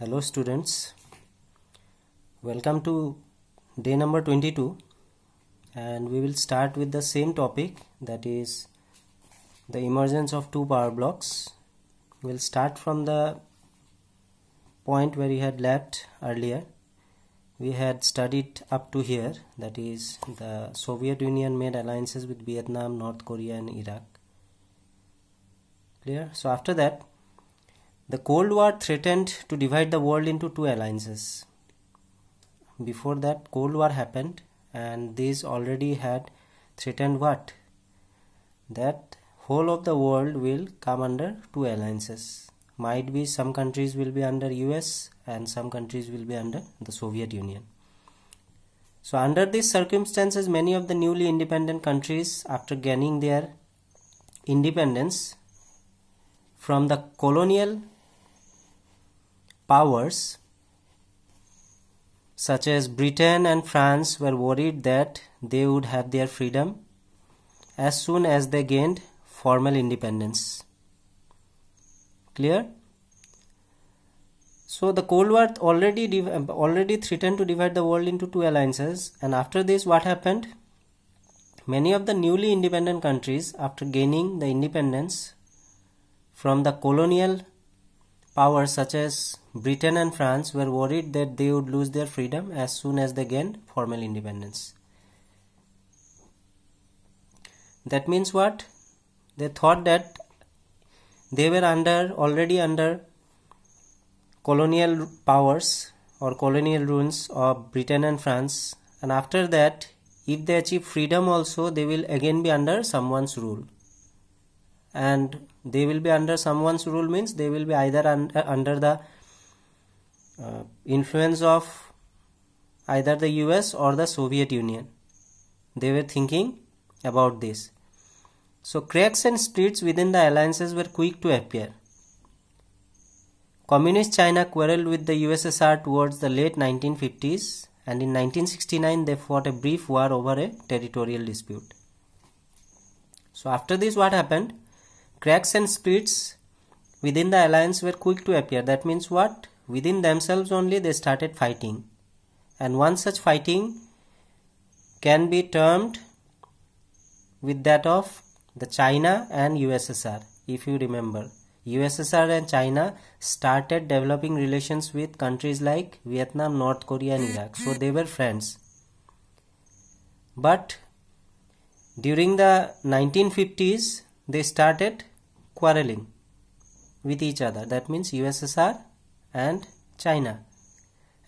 hello students welcome to day number 22 and we will start with the same topic that is the emergence of two power blocks we'll start from the point where we had left earlier we had studied up to here that is the Soviet Union made alliances with Vietnam North Korea and Iraq clear so after that the Cold War threatened to divide the world into two alliances. Before that, Cold War happened, and these already had threatened what? That whole of the world will come under two alliances. Might be some countries will be under US and some countries will be under the Soviet Union. So under these circumstances, many of the newly independent countries, after gaining their independence from the colonial powers such as Britain and France were worried that they would have their freedom as soon as they gained formal independence. Clear? So the Cold War already already threatened to divide the world into two alliances and after this what happened? Many of the newly independent countries after gaining the independence from the colonial powers such as Britain and France were worried that they would lose their freedom as soon as they gained formal independence. That means what? They thought that they were under already under colonial powers or colonial rules of Britain and France and after that if they achieve freedom also they will again be under someone's rule and they will be under someone's rule means they will be either un under the uh, influence of either the US or the Soviet Union. They were thinking about this. So cracks and splits within the alliances were quick to appear. Communist China quarreled with the USSR towards the late 1950s and in 1969 they fought a brief war over a territorial dispute. So after this what happened? Cracks and splits within the alliance were quick to appear. That means what? Within themselves only they started fighting. And one such fighting can be termed with that of the China and USSR if you remember. USSR and China started developing relations with countries like Vietnam, North Korea and Iraq. So they were friends. But during the 1950s they started quarreling with each other. That means USSR and China.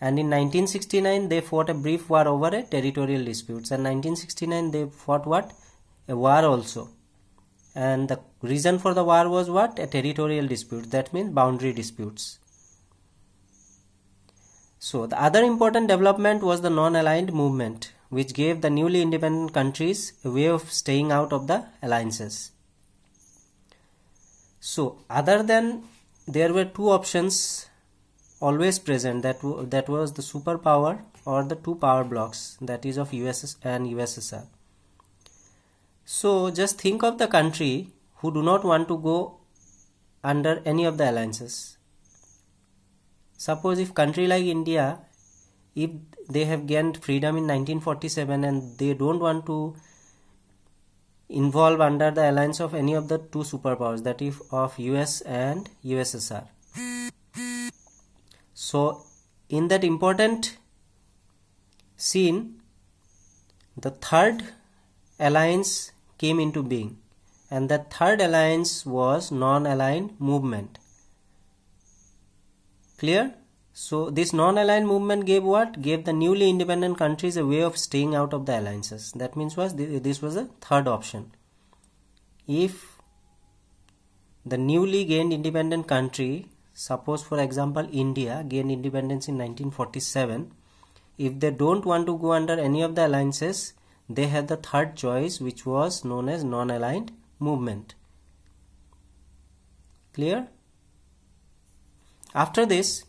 And in 1969, they fought a brief war over a territorial disputes. And 1969, they fought what? A war also. And the reason for the war was what? A territorial dispute. That means boundary disputes. So the other important development was the non-aligned movement, which gave the newly independent countries a way of staying out of the alliances. So other than there were two options always present that that was the superpower or the two power blocks that is of USS and USSR. So just think of the country who do not want to go under any of the alliances. Suppose if country like India, if they have gained freedom in 1947 and they don't want to involve under the alliance of any of the two superpowers that is of US and USSR so, in that important scene, the third alliance came into being and the third alliance was non-aligned movement. Clear? So this non-aligned movement gave what? Gave the newly independent countries a way of staying out of the alliances. That means was this was a third option. If the newly gained independent country suppose for example India gained independence in 1947 if they don't want to go under any of the alliances they had the third choice which was known as non-aligned movement clear after this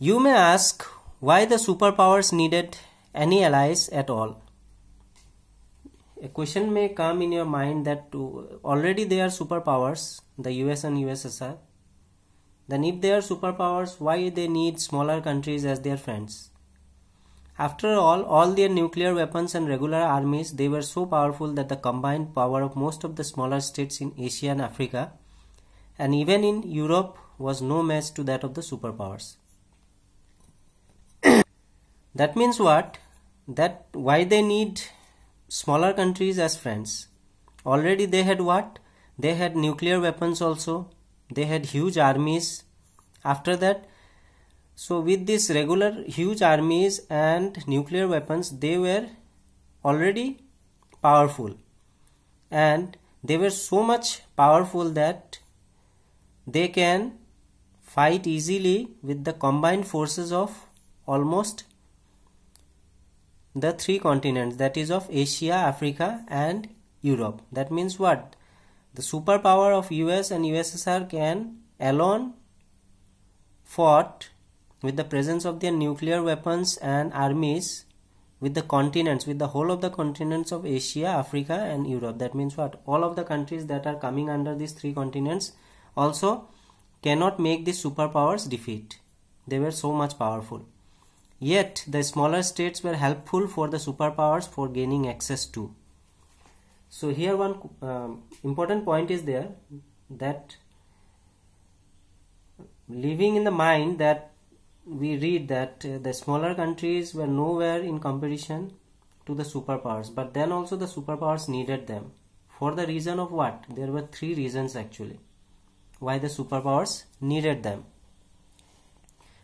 you may ask why the superpowers needed any allies at all a question may come in your mind that uh, already they are superpowers the US and USSR then, if They are superpowers, why they need smaller countries as their friends? After all, all their nuclear weapons and regular armies, they were so powerful that the combined power of most of the smaller states in Asia and Africa, and even in Europe, was no match to that of the superpowers. that means what? That why they need smaller countries as friends. Already they had what? They had nuclear weapons also they had huge armies after that so with this regular huge armies and nuclear weapons they were already powerful and they were so much powerful that they can fight easily with the combined forces of almost the three continents that is of Asia, Africa and Europe. That means what? The superpower of US and USSR can alone fought with the presence of their nuclear weapons and armies with the continents, with the whole of the continents of Asia, Africa and Europe. That means what? All of the countries that are coming under these three continents also cannot make the superpowers defeat. They were so much powerful. Yet, the smaller states were helpful for the superpowers for gaining access to so here one um, important point is there that living in the mind that we read that uh, the smaller countries were nowhere in competition to the superpowers but then also the superpowers needed them for the reason of what there were three reasons actually why the superpowers needed them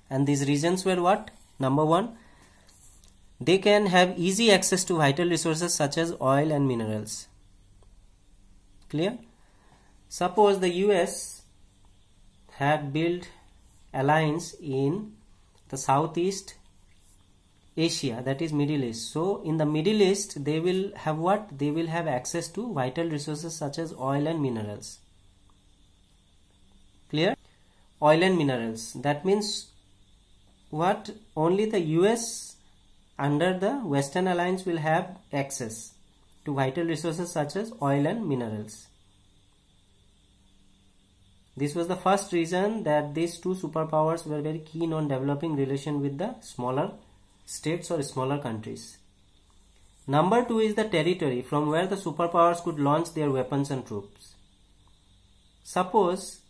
and these reasons were what number 1 they can have easy access to vital resources such as oil and minerals clear suppose the US had built alliance in the Southeast Asia that is Middle East. So in the Middle East they will have what? They will have access to vital resources such as oil and minerals. Clear? Oil and minerals. That means what? Only the US under the Western Alliance will have access to vital resources such as oil and minerals. This was the first reason that these two superpowers were very keen on developing relation with the smaller states or smaller countries. Number two is the territory from where the superpowers could launch their weapons and troops. Suppose,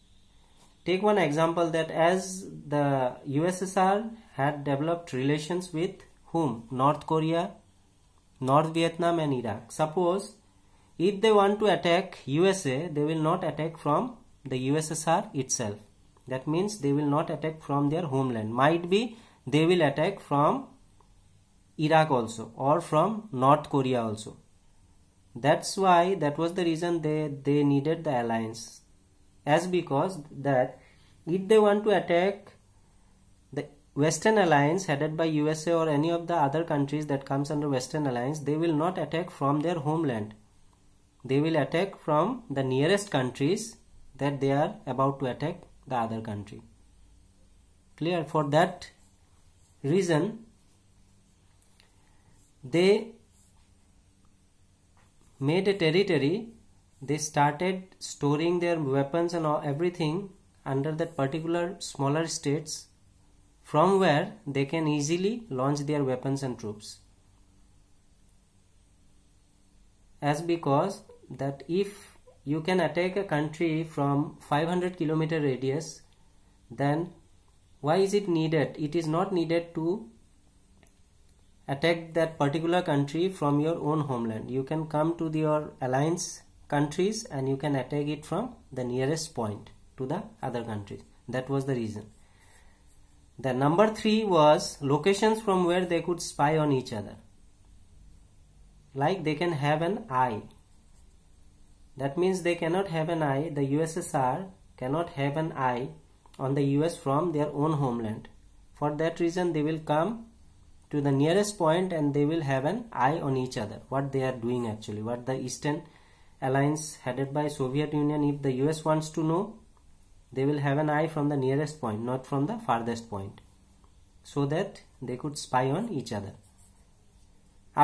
take one example that as the USSR had developed relations with whom? North Korea, North Vietnam and Iraq. Suppose if they want to attack USA, they will not attack from the USSR itself. That means they will not attack from their homeland. Might be they will attack from Iraq also or from North Korea also. That's why that was the reason they, they needed the alliance. As because that if they want to attack Western alliance headed by USA or any of the other countries that comes under Western alliance, they will not attack from their homeland. They will attack from the nearest countries that they are about to attack the other country. Clear? For that reason, they made a territory, they started storing their weapons and everything under that particular smaller states from where they can easily launch their weapons and troops. As because that if you can attack a country from 500 kilometer radius, then why is it needed? It is not needed to attack that particular country from your own homeland. You can come to your alliance countries and you can attack it from the nearest point to the other countries. That was the reason. The number three was locations from where they could spy on each other. Like they can have an eye. That means they cannot have an eye, the USSR cannot have an eye on the US from their own homeland. For that reason, they will come to the nearest point and they will have an eye on each other. What they are doing actually, what the Eastern Alliance headed by Soviet Union, if the US wants to know, they will have an eye from the nearest point not from the farthest point so that they could spy on each other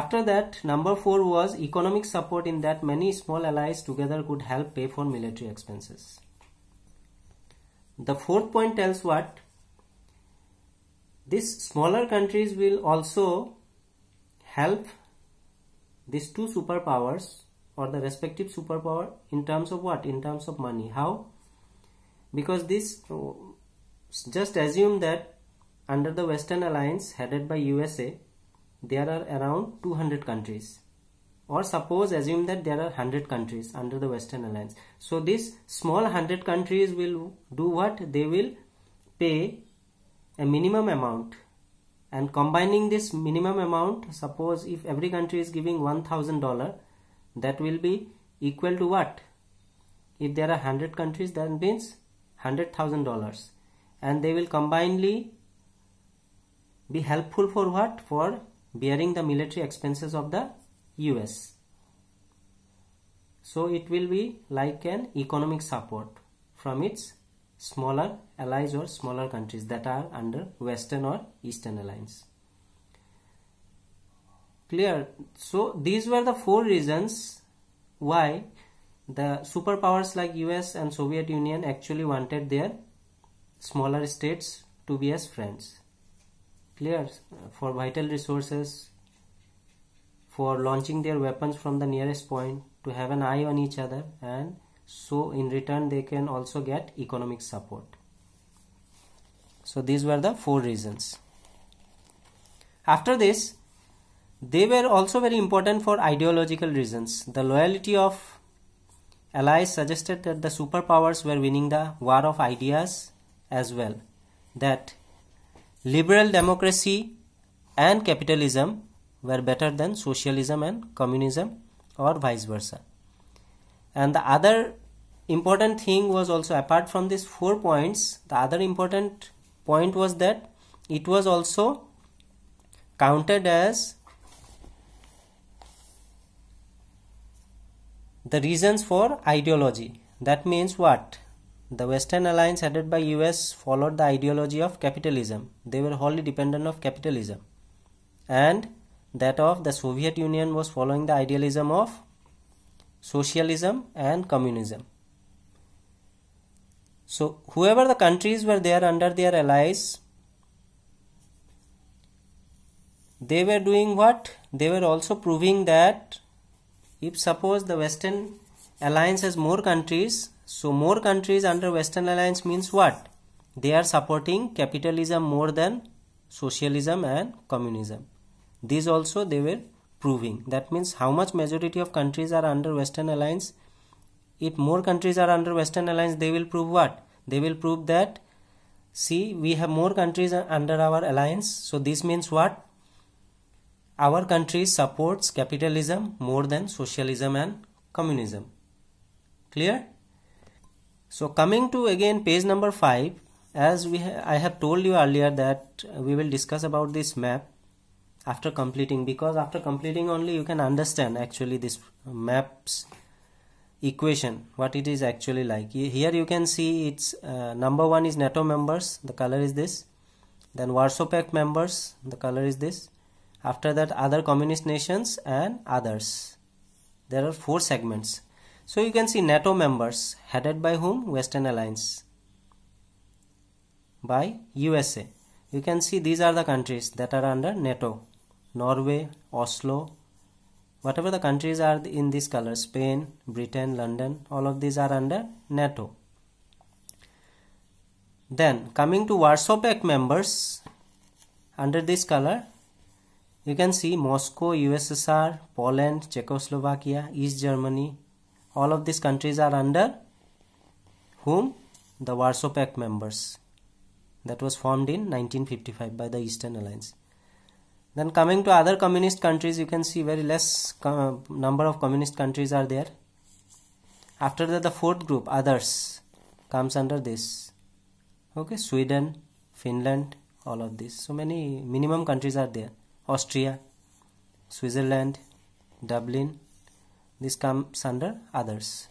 after that number 4 was economic support in that many small allies together could help pay for military expenses the fourth point tells what these smaller countries will also help these two superpowers or the respective superpower in terms of what in terms of money how because this just assume that under the Western Alliance headed by USA there are around 200 countries or suppose assume that there are 100 countries under the Western Alliance. So this small 100 countries will do what? They will pay a minimum amount and combining this minimum amount suppose if every country is giving $1000 that will be equal to what? If there are 100 countries that means $100,000 and they will combinedly be helpful for what? For bearing the military expenses of the US. So it will be like an economic support from its smaller allies or smaller countries that are under Western or Eastern alliance. Clear? So these were the four reasons why the superpowers like US and Soviet Union actually wanted their smaller states to be as friends. Clear? For vital resources, for launching their weapons from the nearest point, to have an eye on each other and so in return they can also get economic support. So these were the four reasons. After this, they were also very important for ideological reasons. The loyalty of Allies suggested that the superpowers were winning the war of ideas as well, that liberal democracy and capitalism were better than socialism and communism or vice versa. And the other important thing was also apart from these four points, the other important point was that it was also counted as the reasons for ideology that means what the western alliance headed by us followed the ideology of capitalism they were wholly dependent of capitalism and that of the soviet union was following the idealism of socialism and communism so whoever the countries were there under their allies they were doing what they were also proving that if suppose the western alliance has more countries so more countries under western alliance means what they are supporting capitalism more than socialism and communism these also they were proving that means how much majority of countries are under western alliance if more countries are under western alliance they will prove what they will prove that see we have more countries under our alliance so this means what our country supports capitalism more than socialism and communism. Clear? So coming to again page number 5 as we ha I have told you earlier that we will discuss about this map after completing because after completing only you can understand actually this maps equation what it is actually like here you can see it's uh, number one is nato members the color is this then warsaw pact members the color is this after that other communist nations and others there are four segments so you can see nato members headed by whom western alliance by usa you can see these are the countries that are under nato norway oslo whatever the countries are in this color spain britain london all of these are under nato then coming to warsaw pact members under this color you can see Moscow, USSR, Poland, Czechoslovakia, East Germany. All of these countries are under whom? The Warsaw Pact members. That was formed in 1955 by the Eastern Alliance. Then coming to other communist countries, you can see very less number of communist countries are there. After that, the fourth group, others, comes under this. Okay, Sweden, Finland, all of this. So many minimum countries are there. Austria, Switzerland, Dublin. This comes under others.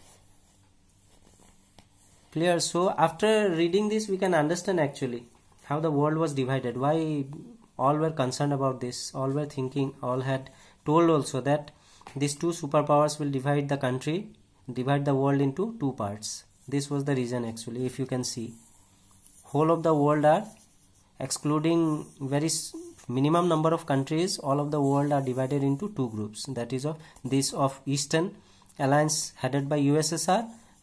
Clear. So after reading this, we can understand actually how the world was divided. Why all were concerned about this. All were thinking. All had told also that these two superpowers will divide the country, divide the world into two parts. This was the reason actually. If you can see, whole of the world are excluding very minimum number of countries all of the world are divided into two groups that is of this of eastern alliance headed by ussr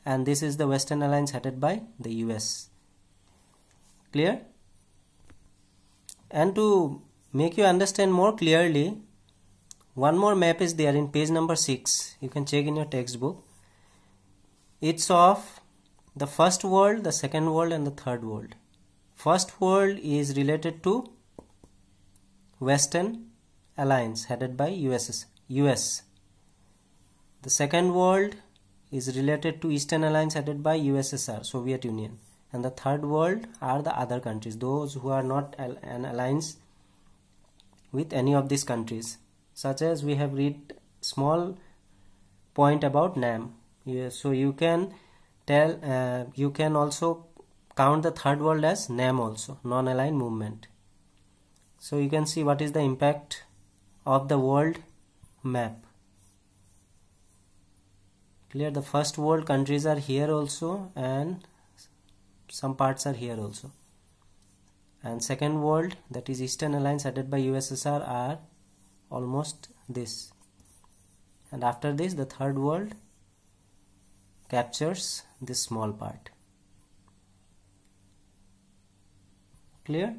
and this is the western alliance headed by the us clear and to make you understand more clearly one more map is there in page number 6 you can check in your textbook it's of the first world the second world and the third world first world is related to Western Alliance headed by USS, US. The second world is related to Eastern Alliance headed by USSR, Soviet Union. And the third world are the other countries, those who are not an alliance with any of these countries. Such as we have read small point about NAM. Yeah, so you can tell, uh, you can also count the third world as NAM also, non-aligned movement so you can see what is the impact of the world map clear the first world countries are here also and some parts are here also and second world that is eastern alliance headed by ussr are almost this and after this the third world captures this small part clear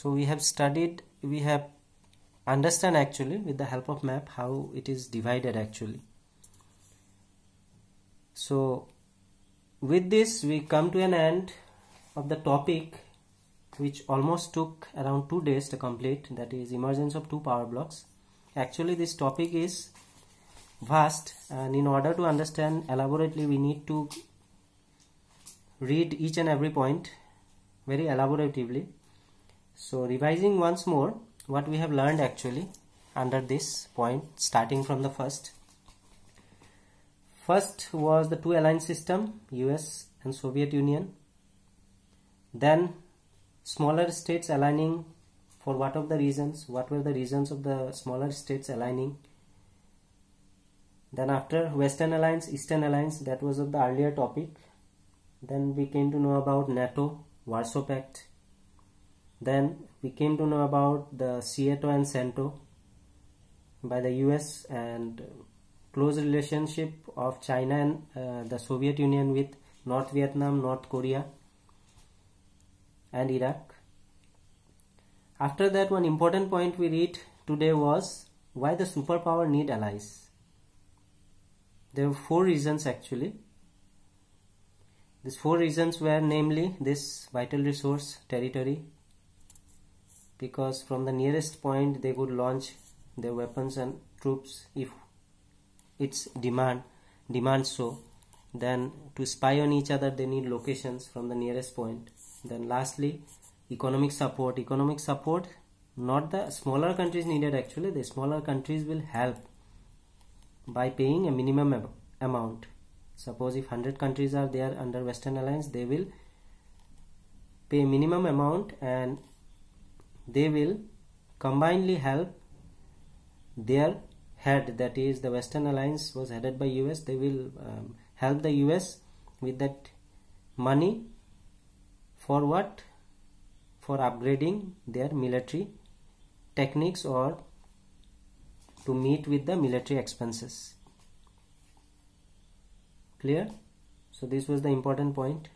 so we have studied we have understand actually with the help of map how it is divided actually so with this we come to an end of the topic which almost took around two days to complete that is emergence of two power blocks actually this topic is vast and in order to understand elaborately we need to read each and every point very elaboratively so revising once more what we have learned actually under this point starting from the first first was the two aligned system US and Soviet Union then smaller states aligning for what of the reasons what were the reasons of the smaller states aligning then after western alliance eastern alliance that was of the earlier topic then we came to know about nato warsaw pact then we came to know about the Seattle and Cento by the US and close relationship of China and uh, the Soviet Union with North Vietnam, North Korea and Iraq. After that one important point we read today was why the superpower need allies. There were four reasons actually. These four reasons were namely this vital resource, territory, because from the nearest point they could launch their weapons and troops if its demand demand so then to spy on each other they need locations from the nearest point then lastly economic support economic support not the smaller countries needed actually the smaller countries will help by paying a minimum amount suppose if 100 countries are there under western alliance they will pay minimum amount and they will combinedly help their head that is the western alliance was headed by us they will um, help the us with that money for what for upgrading their military techniques or to meet with the military expenses clear so this was the important point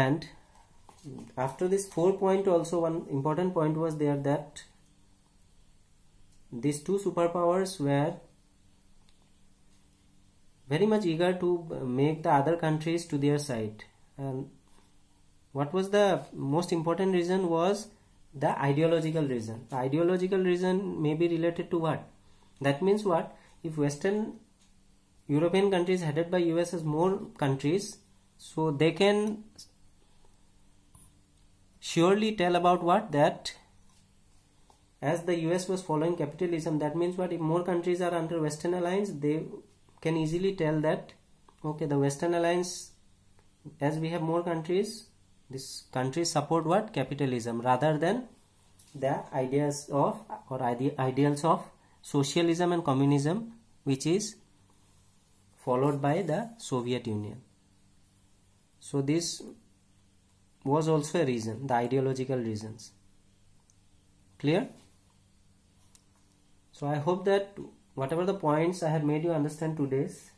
and after this 4 point also one important point was there that these two superpowers were very much eager to make the other countries to their side and what was the most important reason was the ideological reason the ideological reason may be related to what that means what if western european countries headed by us as more countries so they can surely tell about what that as the US was following capitalism that means what if more countries are under western alliance they can easily tell that okay the western alliance as we have more countries this country support what capitalism rather than the ideas of or ide ideals of socialism and communism which is followed by the Soviet Union so this was also a reason, the ideological reasons. Clear? So I hope that whatever the points I have made you understand today's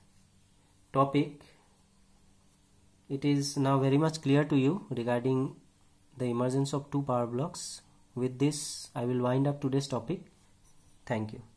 topic, it is now very much clear to you regarding the emergence of two power blocks. With this, I will wind up today's topic. Thank you.